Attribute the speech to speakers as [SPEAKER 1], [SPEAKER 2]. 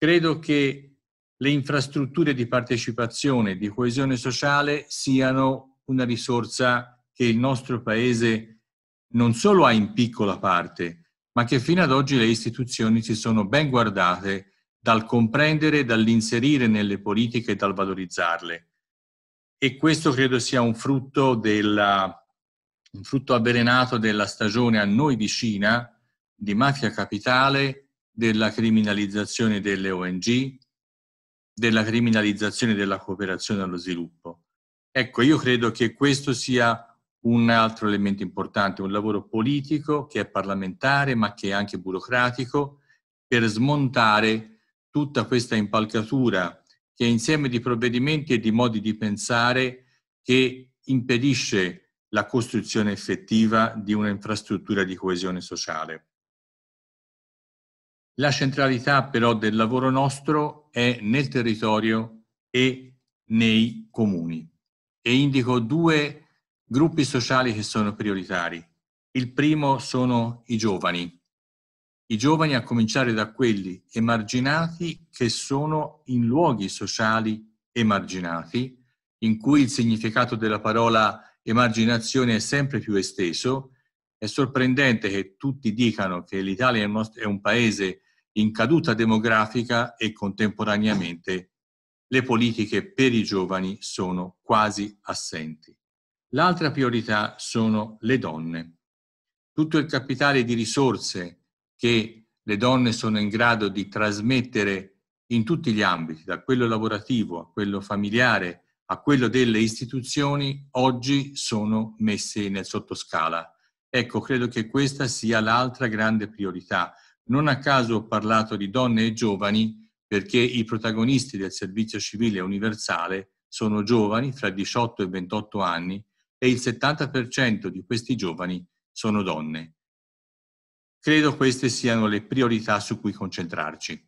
[SPEAKER 1] Credo che le infrastrutture di partecipazione, di coesione sociale siano una risorsa che il nostro Paese non solo ha in piccola parte, ma che fino ad oggi le istituzioni si sono ben guardate dal comprendere, dall'inserire nelle politiche e dal valorizzarle. E questo credo sia un frutto, della, un frutto avvelenato della stagione a noi vicina di mafia capitale, della criminalizzazione delle ONG, della criminalizzazione della cooperazione allo sviluppo. Ecco, io credo che questo sia un altro elemento importante, un lavoro politico che è parlamentare ma che è anche burocratico per smontare tutta questa impalcatura che è insieme di provvedimenti e di modi di pensare che impedisce la costruzione effettiva di un'infrastruttura di coesione sociale. La centralità però del lavoro nostro è nel territorio e nei comuni. E indico due gruppi sociali che sono prioritari. Il primo sono i giovani, i giovani a cominciare da quelli emarginati che sono in luoghi sociali emarginati, in cui il significato della parola emarginazione è sempre più esteso. È sorprendente che tutti dicano che l'Italia è un paese in caduta demografica e contemporaneamente le politiche per i giovani sono quasi assenti. L'altra priorità sono le donne. Tutto il capitale di risorse che le donne sono in grado di trasmettere in tutti gli ambiti, da quello lavorativo a quello familiare a quello delle istituzioni, oggi sono messe nel sottoscala. Ecco, credo che questa sia l'altra grande priorità. Non a caso ho parlato di donne e giovani perché i protagonisti del servizio civile universale sono giovani fra 18 e 28 anni e il 70% di questi giovani sono donne. Credo queste siano le priorità su cui concentrarci.